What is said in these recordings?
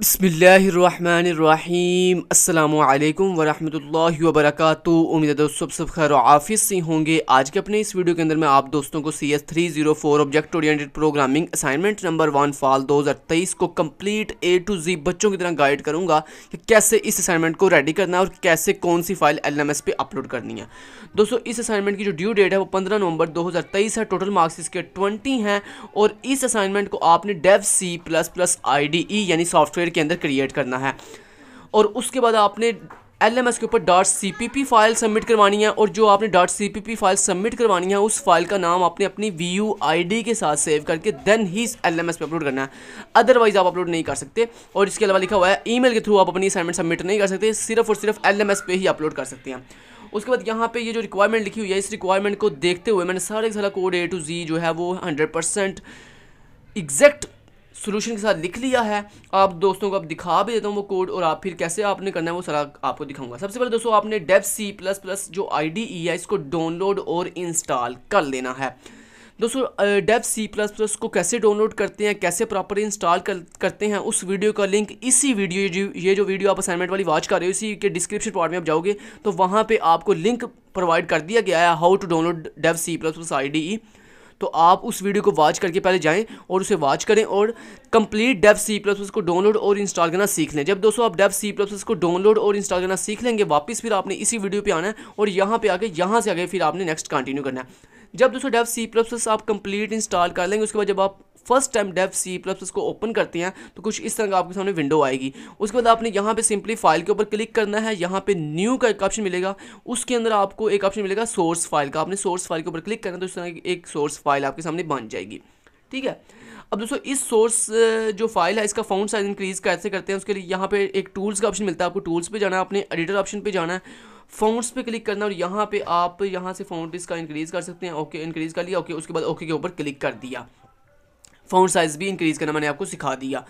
बसमिलीम अल्लाम वरहमल वर्क उम्मीद है दोस्तों सब खैर आफिस से होंगे आज के अपने इस वीडियो के अंदर मैं आप दोस्तों को C S three zero four object oriented programming assignment number one fall दो हज़ार तेईस को कम्प्लीट ए टू जी बच्चों की तरह गाइड करूँगा कि कैसे इस असाइनमेंट को रेडी करना है और कैसे कौन सी फाइल एल एम एस पे अपलोड करनी है दोस्तों इस असाइनमेंट की जो ड्यू डेट है वो पंद्रह नवंबर दो हज़ार तेईस है टोटल मार्क्स इसके ट्वेंटी हैं और इस असाइनमेंट को आपने Dev C plus plus I D E यानी सॉफ्टवेयर सॉफ्टवेयर के अंदर क्रिएट करना है और उसके बाद आपने एल एम एस के ऊपर dot C P P file submit करवानी है और जो आपने dot C P P file submit करवानी है उस फाइल का नाम आपने अपनी वी यू आई डी के साथ सेव करके देन ही एल एम एस पर अपलोड करना है अदरवाइज आप अपलोड नहीं कर सकते और इसके अलावा लिखा हुआ है ई मेल के थ्रू आप अपनी असाइनमेंट सबमिट नहीं कर सकते सिर्फ और सिर्फ एल एम एस पे ही अपलोड कर सकते हैं उसके बाद यहाँ पे ये जो रिक्वायरमेंट लिखी हुई है इस रिक्वायरमेंट को देखते हुए मैंने सारे सारा कोड ए टू जी जो है वो हंड्रेड परसेंट एग्जैक्ट सोल्यूशन के साथ लिख लिया है आप दोस्तों को अब दिखा भी देता हूँ वो कोड और आप फिर कैसे आपने करना है वो सारा आपको दिखाऊंगा सबसे पहले दोस्तों आपने डेव सी प्लस प्लस जो आई डी ई है इसको डाउनलोड और इंस्टॉल कर लेना है दोस्तों डेव सी प्लस प्लस को कैसे डाउनलोड करते हैं कैसे प्रॉपर इंस्टॉल कर, करते हैं उस वीडियो का लिंक इसी वीडियो जो ये जो वीडियो आप असाइनमेंट वाली वॉच कर रहे हो इसी के डिस्क्रिप्शन पार्ट में आप जाओगे तो वहाँ पे आपको लिंक प्रोवाइड कर दिया गया है how to download Dev C plus plus I D E तो आप उस वीडियो को वॉच करके पहले जाएँ और उसे वॉच करें और कंप्लीट डेव सी प्लस को डाउनलोड और इंस्टॉल करना सीख लें जब दोस्तों आप डेव सी प्लस को डाउनलोड और इंस्टॉल करना सीख लेंगे वापस फिर आपने इसी वीडियो पर आना है और यहाँ पर आगे यहाँ से आगे फिर आपने नेक्स्ट कंटिन्यू करना है जब दोस्तों डेव सी प्लस आप कंप्लीट इंस्टॉल कर लेंगे उसके बाद जब आप first time Dev C plus उसको को ओपन करते हैं तो कुछ इस तरह का आपके सामने विंडो आएगी उसके बाद आपने यहाँ पे सिंपली फाइल के ऊपर क्लिक करना है यहाँ पे न्यू का एक ऑप्शन मिलेगा उसके अंदर आपको एक ऑप्शन मिलेगा सोर्स फाइल का आपने सोर्स फाइल के ऊपर क्लिक करना तो इस तरह की एक सोर्स फाइल आपके सामने बन जाएगी ठीक है अब दोस्तों इस सोर्स जो फाइल है इसका फाउंड साइज इंक्रीज़ कैसे करते हैं उसके लिए यहाँ पे एक टूल्स का ऑप्शन मिलता है आपको टूल्स पे जाना है अपने एडिटर ऑप्शन पे जाना है फाउंड्स पे क्लिक करना और यहाँ पे आप यहाँ से फाउंड इसका इंक्रीज़ कर सकते हैं ओके इंक्रीज़ कर लिया ओके उसके बाद ओके के ऊपर क्लिक कर दिया फाउंड साइज़ भी इंक्रीज़ करना मैंने आपको सिखा दिया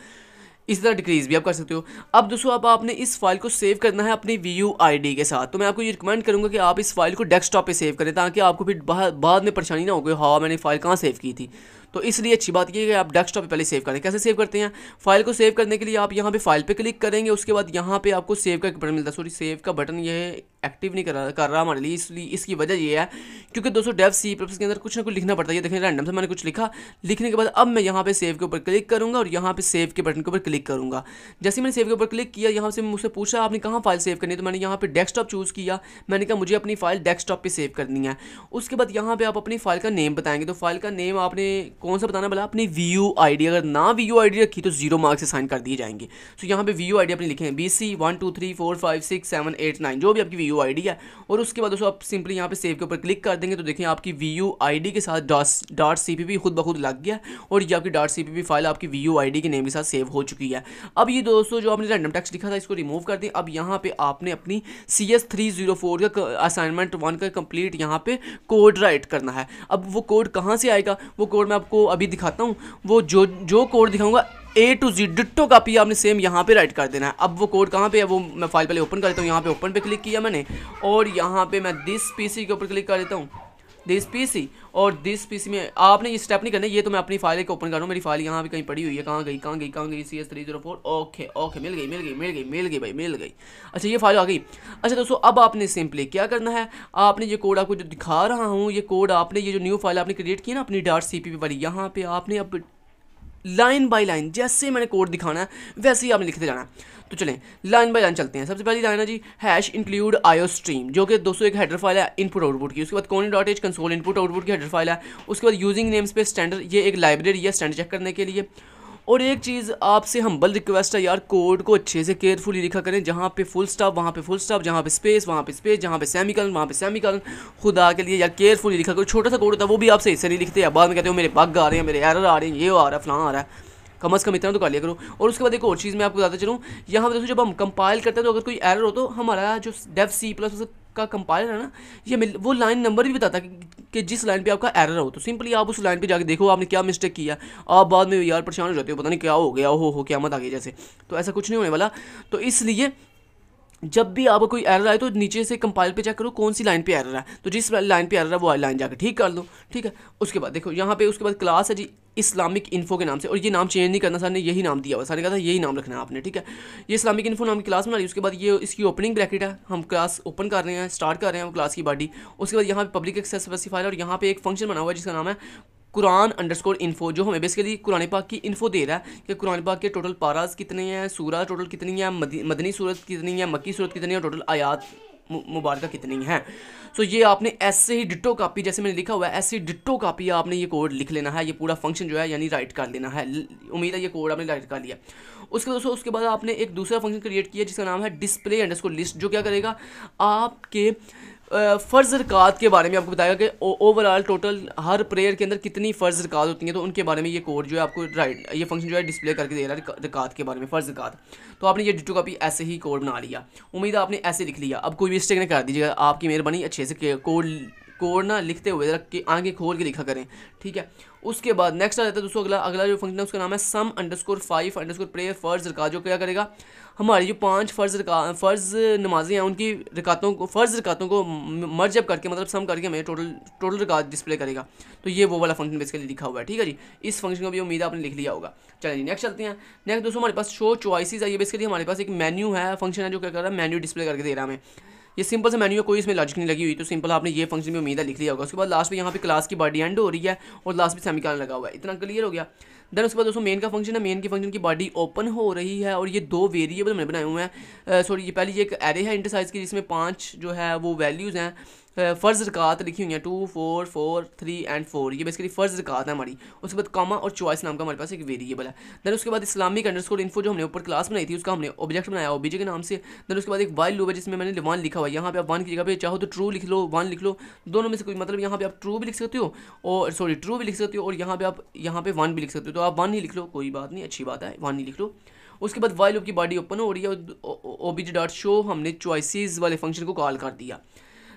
इसी तरह डिक्रीज़ भी आप कर सकते हो अब दोस्तों अब आपने इस फाइल को सेव करना है अपनी वी यू के साथ तो मैं आपको ये रिकमेंड करूँगा कि आप इस फाइल को डेस्कटॉप पे सेव करें ताकि आपको फिर बाद में परेशानी ना हो गई हाँ मैंने फाइल कहाँ सेव की थी तो इसलिए अच्छी बात यह है आप डेस्कटॉप पे पहले सेव करें कैसे सेव करते हैं फाइल को सेव करने के लिए आप यहाँ पे फाइल पे क्लिक करेंगे उसके बाद यहाँ पे आपको सेव का बटन मिलता है सॉरी सेव का बटन यह एक्टिव नहीं कर रहा कर रहा हमारे लिए इसलिए इसकी वजह ये है क्योंकि दोस्तों डेव सी प्रोसेस के अंदर कुछ ना कुछ लिखना पड़ता है ये देखें रैंडम से मैंने कुछ लिखा लिखने के बाद अब मैं यहाँ पे सेव के ऊपर क्लिक करूँगा और यहाँ पे सेव के बटन के ऊपर क्लिक करूँगा जैसे मैंने सेव के ऊपर क्लिक किया यहाँ से मुझसे पूछा आपने कहाँ फाइल सेव करनी है तो मैंने यहाँ पर डेस्कटॉप चूज़ किया मैंने कहा मुझे अपनी फाइल डेस्कटॉप पर सेव करनी है उसके बाद यहाँ पर आप अपनी फाइल का नेम बताएंगे तो फाइल का नेम आपने कौन सा बताना भला अपनी वी यू आई अगर ना वी यू आई रखी तो जीरो मार्क्स से साइन कर दिए जाएंगे सो यहाँ पे वी यू आई अपने लिखे हैं B C one two three four five six seven eight nine जो भी आपकी वी यू आई है और उसके बाद दोस्तों आप सिंपली यहाँ पे सेव के ऊपर क्लिक कर देंगे तो देखें आपकी वी यू आई के साथ डॉट सी पी खुद बखुद लग गया और ये आपकी डॉट सी पी फाइल आपकी वी यू आई के नेम के साथ सेव हो चुकी है अब ये दोस्तों जो आपने रैंडम टेक्स्ट लिखा था इसको रिमूव कर दें अब यहाँ पर आपने अपनी C S three zero four का असाइनमेंट वन का कंप्लीट यहाँ पे कोड राइट करना है अब वो कोड कहाँ से आएगा वो कोड मैं आपको आपको अभी दिखाता हूँ वो जो जो कोड दिखाऊंगा A to Z ditto copy आपने सेम यहाँ पे राइट कर देना है अब वो कोड कहाँ पे है वो मैं फाइल पहले ओपन कर देता हूँ यहाँ पे ओपन पे क्लिक किया मैंने और यहाँ पे मैं दिस पीसी के ऊपर क्लिक कर देता हूँ दिस पीसी और दिस पीसी में आपने ये स्टेप नहीं करना ये तो मैं अपनी फाइल एक ओपन कर रहा हूँ मेरी फाइल यहाँ भी कहीं पड़ी हुई है कहाँ गई कहाँ गई कहाँ गई C S three zero four okay okay मिल गई मिल गई मिल गई मिल गई भाई मिल गई अच्छा ये फाइल आ गई अच्छा दोस्तों अब आपने सिंपली क्या करना है आपने ये कोड आपको जो दिखा रहा हूँ ये कोड आपने ये जो न्यू फाइल आपने क्रिएट की ना अपनी डार्ट सी पी वाली यहाँ पर आपने अब लाइन बाय लाइन जैसे मैंने कोड दिखाना है वैसे ही आपने लिखते जाना है तो चलें लाइन बाय लाइन चलते हैं सबसे पहली लाइन है जी हैश इंक्लूड आयो स्ट्रीम जो कि दोस्तों एक हेडर फाइल है इनपुट आउटपुट की उसके बाद conio dot H console input output की हेडर फाइल है उसके बाद यूजिंग नेम्स पे स्टैंडर्ड ये एक लाइब्रेरी है स्टैंडर्ड चेक करने के लिए और एक चीज़ आपसे हम्बल रिक्वेस्ट है यार कोड को अच्छे से केयरफुली लिखा करें जहाँ पे फुल स्टॉप वहाँ पे फुल स्टॉप जहाँ पे स्पेस वहाँ पे स्पेस जहाँ पे सेमिकल वहाँ पे सेमिकल खुदा के लिए यार केयरफुली लिखा करो छोटा सा कोड होता है वो भी आपसे ऐसे नहीं लिखते या बाद में कहते हो मेरे बग आ रहे हैं मेरे एरर आ रहे हैं ये आ रहा है फलां आ रहा है कम अज़ कम इतना तो कर लिया करो और उसके बाद एक और चीज़ मैं आपको बताता चलूँ यहाँ पर दोस्तों जब हम कंपाइल करते हैं तो अगर कोई एरर हो तो हमारा जो डेफ सी प्लस का कंपाइलर है ना ये मिल वो लाइन नंबर भी बताता है कि जिस लाइन पे आपका एरर हो तो सिंपली आप उस लाइन पे जाके देखो आपने क्या मिस्टेक किया आप बाद में यार परेशान हो जाते हो पता नहीं क्या हो गया हो हो क्या मत आ गया जैसे तो ऐसा कुछ नहीं होने वाला तो इसलिए जब भी आपको कोई एरर आए तो नीचे से कंपाइल पे चेक करो कौन सी लाइन पे एरर है तो जिस लाइन पे एरर है वो लाइन जाकर ठीक कर लो ठीक है उसके बाद देखो यहाँ पे उसके बाद क्लास है जी इस्लामिक इन्फो के नाम से और ये नाम चेंज नहीं करना सर ने यही नाम दिया हुआ सर ने कहा था यही नाम रखना है आपने ठीक है ये इस्लामिक इन्फो नाम की क्लास बना रही उसके बाद ये इसकी ओपनिंग ब्रैकेट है हम क्लास ओपन कर रहे हैं स्टार्ट कर रहे हैं वो क्लास की बॉडी उसके बाद यहाँ पे पब्लिक एक्सेस स्पेसिफायर और यहाँ पे एक फंक्शन बना हुआ है जिसका नाम है कुरान स्कोर इन्फो जो हमें बेसिकली कुरान पाक की इन्फो दे रहा है कि कुरान पाक के टोटल पाराज कितने हैं सूरज टोटल कितनी है मदनी सूरत कितनी है मक्की सूरत कितनी है टोटल आयात मुबारक कितनी है सो so, ये आपने ऐसे ही डिटो कापी जैसे मैंने लिखा हुआ है ऐसे ही डिटो कापी आपने ये कोड लिख लेना है ये पूरा फंक्शन जो है यानी राइट कर लेना है उम्मीद है ये कोड आपने राइट कर लिया उसके दोस्तों उसके बाद आपने एक दूसरा फंक्शन क्रिएट किया जिसका नाम है डिस्प्ले अंडरस्कोर लिस्ट जो क्या करेगा आपके फ़र्ज़ रकात के बारे में आपको बताएगा कि ओवरऑल टोटल हर प्रेयर के अंदर कितनी फ़र्ज़ रकात होती हैं तो उनके बारे में ये कोड जो है आपको राइट ये फंक्शन जो है डिस्प्ले करके दे रहा है रकात के बारे में फ़र्ज़ रकात तो आपने ये डिटो कापी ऐसे ही कोड बना लिया उम्मीद है आपने ऐसे लिख लिया अब कोई मिस्टेक नहीं कर दीजिएगा आपकी मेहरबानी अच्छे से कोड कोड ना लिखते हुए जरा कि आगे खोल के लिखा करें ठीक है उसके बाद नेक्स्ट आ जाता है दोस्तों अगला अगला जो फंक्शन है उसका नाम है sum underscore five underscore prayer फ़र्ज़ रका जो क्या करेगा हमारी जो पांच फ़र्ज़ रका फ़र्ज़ नमाजें हैं उनकी रिकातों को फ़र्ज़ रिकातों को अप करके मतलब सम करके हमें टोटल टोटल रिका डिस्प्ले करेगा तो ये वो वाला फंक्शन बेसिकली लिखा हुआ है ठीक है जी इस फंक्शन को भी उम्मीद आपने लिख लिया होगा चलिए जी नेक्स्ट चलते हैं नेक्स्ट दोस्तों हमारे पास शो चॉइसिस है ये बेसिकली हमारे पास एक मेन्यू है फंक्शन है जो क्या कर रहा है मेन्यू डिस्प्ले करके दे रहा है हमें ये सिंपल से मेन्यू है कोई इसमें लॉजिक नहीं लगी हुई तो सिंपल आपने ये फंक्शन में उम्मीद है लिख लिया होगा उसके बाद लास्ट में यहाँ पे क्लास की बॉडी एंड हो रही है और लास्ट में सेमिकालन लगा हुआ है इतना क्लियर हो गया देन उसके बाद दोस्तों मेन का फंक्शन है मेन की फंक्शन की बॉडी ओपन हो रही है और ये दो वेरिएबल मैंने बनाए हुए हैं सॉरी ये पहले ये एक एरे है इंटरसाइज की जिसमें पाँच जो है वो वैल्यूज़ हैं फ़र्ज रकात लिखी हुई हैं two four four three and four ये बेसिकली फ़र्ज रकात है हमारी उसके बाद कामा और चॉइस नाम का हमारे पास एक वेरिएबल है दैन उसके बाद इस्लामिक अंडर स्कोर इन्फो जो हमने ऊपर क्लास बनाई थी उसका हमने ऑब्जेक्ट बनाया ओबीजे के नाम से दैन उसके बाद एक वाइल लू है जिसमें मैंने वन लिखा हुआ है यहाँ पे आप वन की जगह पे चाहो तो ट्रू लिख लो वन लिख लो दोनों में से कोई मतलब यहाँ पे आप ट्रू भी लिख सकते हो और सॉरी ट्रू भी लिख सकते हो और यहाँ पे आप यहाँ पे वन भी लिख सकते हो तो आप वन ही लिख लो कोई बात नहीं अच्छी बात है वन ही लिख लो उसके बाद वाइल लू की बॉडी ओपन हो रही है ओ बी डॉट शो हमने चॉइसिस वाले फंक्शन को कॉल कर दिया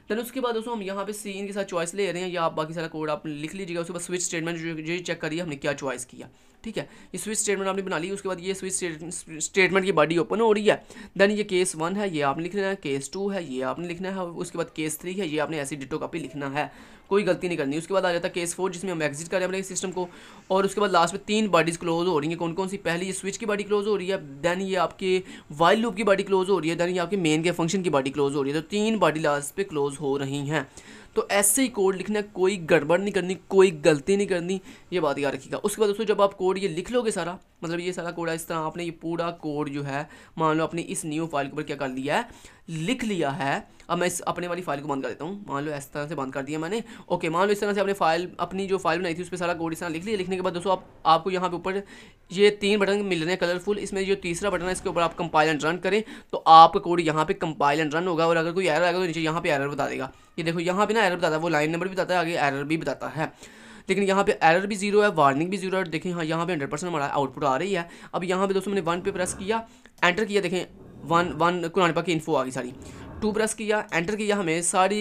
देन उसके बाद दोस्तों हम यहाँ पे सीन के साथ चॉइस ले रहे हैं या आप बाकी सारा कोड आप लिख लीजिएगा उसके बाद स्विच स्टेटमेंट जो ये चेक करिए हमने क्या चॉइस किया ठीक है ये स्विच स्टेटमेंट आपने बना ली उसके बाद ये स्विच स्टेटमेंट की बॉडी ओपन हो रही है देन ये केस वन है ये आपने लिखना है केस टू है ये आपने लिखना है उसके बाद केस थ्री है ये आपने ऐसी डिटो कॉपी लिखना है कोई गलती नहीं करनी उसके बाद आ जाता है केस फोर जिसमें हम एग्जिट कर रहे हैं अपने सिस्टम को और उसके बाद लास्ट में तीन बॉडीज़ क्लोज हो रही हैं कौन कौन सी पहले ये स्विच की बॉडी क्लोज हो रही है देन ये आपके वाइल लूप की बॉडी क्लोज हो रही है देन ये आपके मेन के फंक्शन की बॉडी क्लोज हो रही है तो तीन बॉडी लास्ट पे क्लोज हो रही हैं तो ऐसे ही कोड लिखना कोई गड़बड़ नहीं करनी कोई गलती नहीं करनी ये बात याद रखिएगा उसके बाद दोस्तों जब आप कोड ये लिख लोगे सारा मतलब ये सारा कोड है इस तरह आपने ये पूरा कोड जो है मान लो आपने इस न्यू फाइल के ऊपर क्या कर दिया है लिख लिया है अब मैं इस अपने वाली फाइल को बंद कर देता हूँ मान लो इस तरह से बंद कर दिया मैंने ओके मान लो इस तरह से अपने फाइल अपनी जो फाइल बनाई थी उस पर सारा कोड इस तरह लिख लिया लिखने के बाद दोस्तों आप आपको यहाँ पे ऊपर ये तीन बटन मिल रहे हैं कलरफुल इसमें जो तीसरा बटन है इसके ऊपर आप कंपाइल एंड रन करें तो आपका कोड यहाँ पर कंपाइल एंड रन होगा और अगर कोई एरर आएगा तो नीचे यहाँ पे एरर बता देगा ये देखो यहाँ पर ना एरर बताता है वो लाइन नंबर भी बताता है आगे एरर भी बताता है लेकिन यहाँ पे एरर भी जीरो है वार्निंग भी जीरो है देखें हाँ यहाँ पे हंड्रेड परसेंट हमारा आउटपुट आ रही है अब यहाँ पे दोस्तों मैंने वन पे प्रेस किया एंटर किया देखें वन वन कुरान पाक की इन्फो आ गई सारी टू प्रेस किया एंटर किया हमें सारी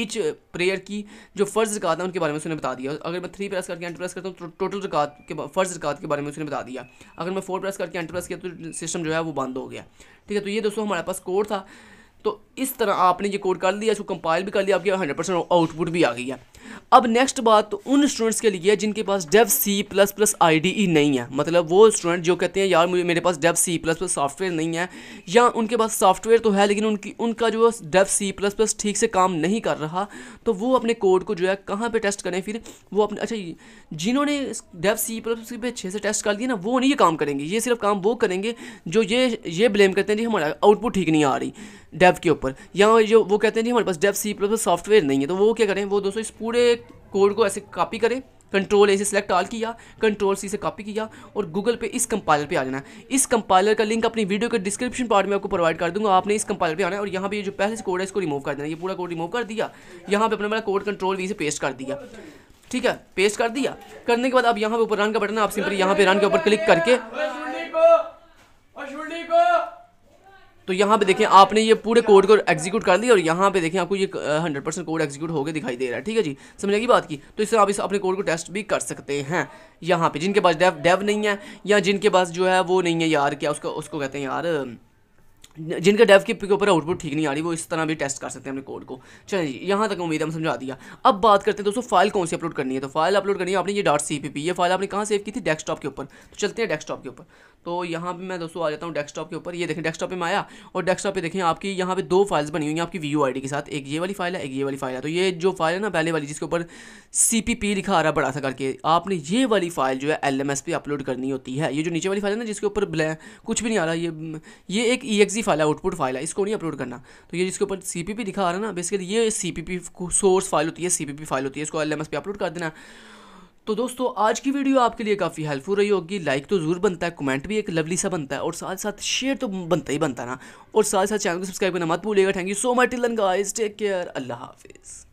ईच प्रेयर की जो फ़र्ज़ रकात है उनके बारे में उसने बता दिया अगर मैं थ्री प्रेस करके एंटर प्रेस करता हूँ तो टोटल रकात के फ़र्ज़ रकात के बारे में उसने बता दिया अगर मैं फोर प्रेस करके एंटर प्रेस किया तो सिस्टम जो है वो बंद हो गया ठीक है तो ये दोस्तों हमारे पास कोड था तो इस तरह आपने ये कोड कर लिया इसको कंपाइल भी कर लिया आपकी हंड्रेड परसेंट आउटपुट भी आ गई है अब नेक्स्ट बात तो उन स्टूडेंट्स के लिए जिनके पास Dev C plus plus I नहीं है मतलब वो स्टूडेंट जो कहते हैं यार मेरे पास Dev C plus plus software नहीं है या उनके पास सॉफ्टवेयर तो है लेकिन उनकी उनका जो डेव सी प्लस प्लस ठीक से काम नहीं कर रहा तो वो अपने कोड को जो है कहाँ पर टेस्ट करें फिर वो अपने अच्छा जिन्होंने डेव सी प्लस पे अच्छे से टेस्ट कर दिया ना वो नहीं ये काम करेंगे ये सिर्फ काम वो करेंगे जो ये ये ब्लेम करते हैं जी हमारा आउटपुट ठीक नहीं आ रही डेव के ऊपर या जो वो कहते हैं जी हमारे पास Dev C plus plus software नहीं है तो वो क्या करें वो दोस्तों इस पूरे कोड को ऐसे कॉपी करें कंट्रोल ए से सेलेक्ट ऑल किया कंट्रोल सी से कॉपी किया और गूगल पे इस कंपाइलर पे आ जाना इस कंपाइलर का लिंक अपनी वीडियो के डिस्क्रिप्शन पार्ट में आपको प्रोवाइड कर दूंगा आपने इस कंपाइलर पे आना है और यहाँ पे ये जो पहले से कोड है इसको रिमूव कर देना ये पूरा कोड रिमूव कर दिया यहाँ पे अपने मेरा कोड कंट्रोल वी से पेस्ट कर दिया ठीक है पेस्ट कर दिया करने के बाद अब यहाँ पे ऊपर रन का बटन आप सिंपली यहाँ पे रन के ऊपर क्लिक करके तो यहाँ पे देखें आपने ये पूरे कोड को एग्जीक्यूट कर लिया और यहाँ पे देखें आपको ये हंड्रेड परसेंट कोड एग्जीक्यूट होकर दिखाई दे रहा है ठीक है जी समझा की बात की तो इससे आप इस अपने कोड को टेस्ट भी कर सकते हैं यहाँ पे जिनके पास डेव डेव नहीं है या जिनके पास जो है वो नहीं है यार क्या उसको उसको कहते हैं यार जिनके डेव के ऊपर आउटपुट ठीक नहीं आ रही वो इस तरह भी टेस्ट कर सकते हैं अपने कोड को चलिए यहाँ तक उम्मीद हम समझा दिया अब बात करते हैं दोस्तों फाइल कौन सी अपलोड करनी है तो फाइल अपलोड करनी है आपने ये डॉट सी पी पी ये फाइल आपने कहाँ सेव की थी डेस्कटॉप के ऊपर तो चलते हैं डेस्कटॉप के ऊपर तो यहाँ पर मैं दोस्तों आ जाता हूँ डेस्कटॉप के ऊपर ये देखें डेस्कटॉप में आया और डेस्कटॉप पर देखें आपकी यहाँ पर दो फाइल्स बनी हुई हैं आपकी व्यू डी के साथ एक ये वाली फाइल है एक ये वाली फाइल है तो ये जो फाइल है ना पहले वाली जिसके ऊपर सी पी पी लिखा आ रहा बड़ा सा करके आपने ये वाली फाइल जो है एल एम एस पे अपलोड करनी होती है ये जो नीचे वाली फाइल है ना जिसके ऊपर ब्लैक कुछ भी नहीं आ रहा ये ये एक ई एक्सी फाइल है आउटपुट फाइल है इसको नहीं अपलोड करना तो ये जिसके ऊपर सी पी दिखा रहा है ना बेसिकली ये सी पी सोर्स फाइल होती है सी पी फाइल होती है इसको एल एम एस पे अपलोड कर देना तो दोस्तों आज की वीडियो आपके लिए काफ़ी हेल्पफुल रही होगी लाइक तो ज़रूर बनता है कमेंट भी एक लवली सा बनता है और साथ साथ शेयर तो बनता ही बनता ना और साथ साथ चैनल को सब्सक्राइब करना मत भूलिएगा thank you so much till then guys take care अल्लाह हाफिज़